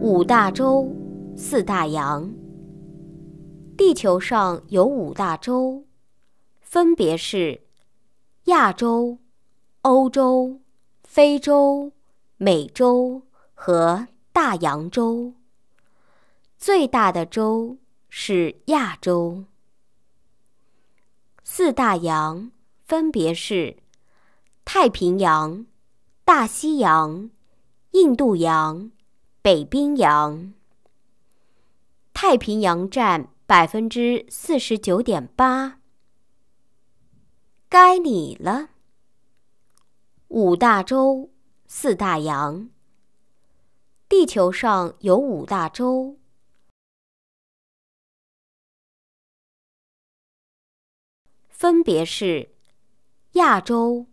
五大洲，四大洋。地球上有五大洲，分别是亚洲、欧洲、非洲、美洲和大洋洲。最大的洲是亚洲。四大洋分别是太平洋、大西洋、印度洋。北冰洋、太平洋占百分之四十九点八。该你了。五大洲、四大洋。地球上有五大洲，分别是亚洲、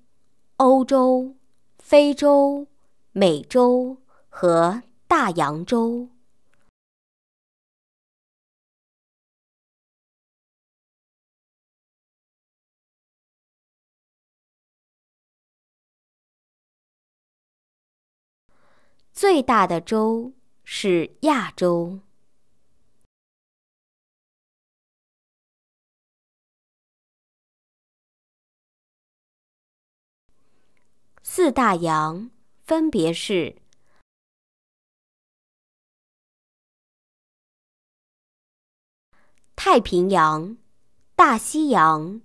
欧洲、非洲、美洲和。大洋洲最大的洲是亚洲。四大洋分别是。太平洋、大西洋、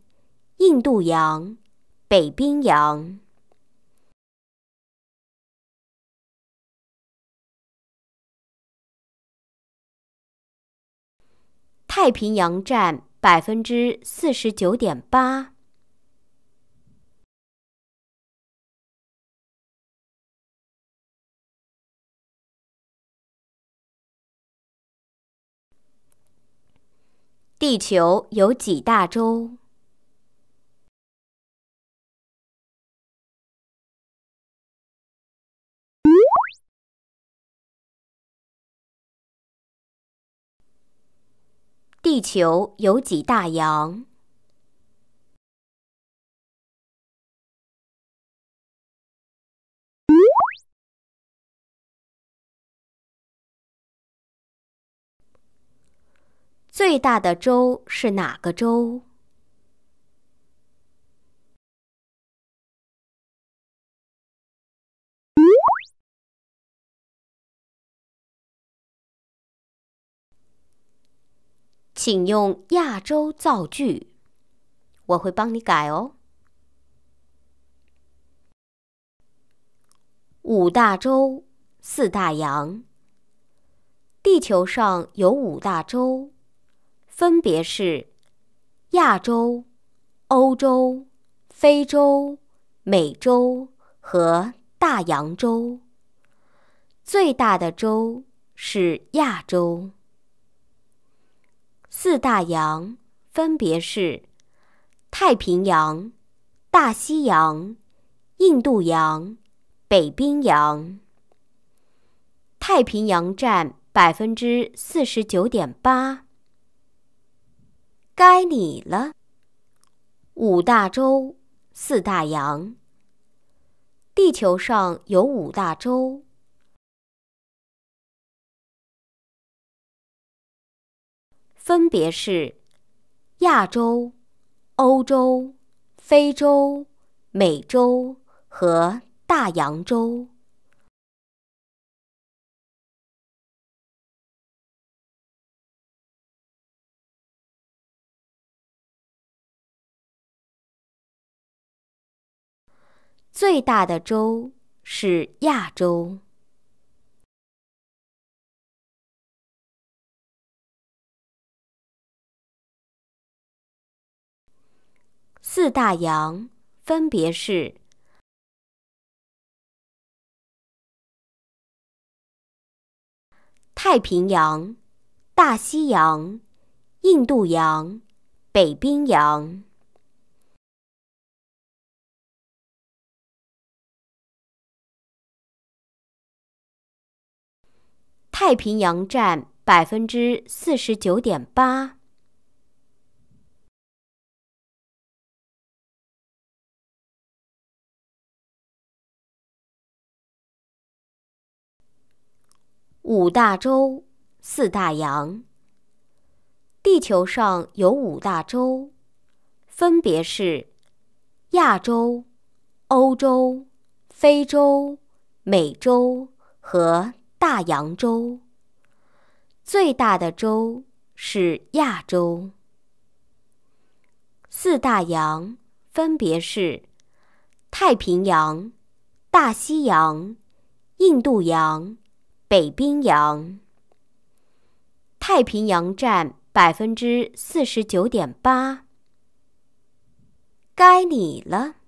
印度洋、北冰洋。太平洋占百分之四十九点八。地球有几大洲？地球有几大洋？最大的洲是哪个洲？请用“亚洲”造句，我会帮你改哦。五大洲，四大洋。地球上有五大洲。分别是亚洲、欧洲、非洲、美洲和大洋洲。最大的洲是亚洲。四大洋分别是太平洋、大西洋、印度洋、北冰洋。太平洋占百分之四十九点八。该你了。五大洲，四大洋。地球上有五大洲，分别是亚洲、欧洲、非洲、美洲和大洋洲。最大的洲是亚洲。四大洋分别是太平洋、大西洋、印度洋、北冰洋。太平洋占百分之四十九点八。五大洲、四大洋。地球上有五大洲，分别是亚洲、欧洲、非洲、美洲和。大洋洲最大的洲是亚洲。四大洋分别是太平洋、大西洋、印度洋、北冰洋。太平洋占百分之四十九点八。该你了。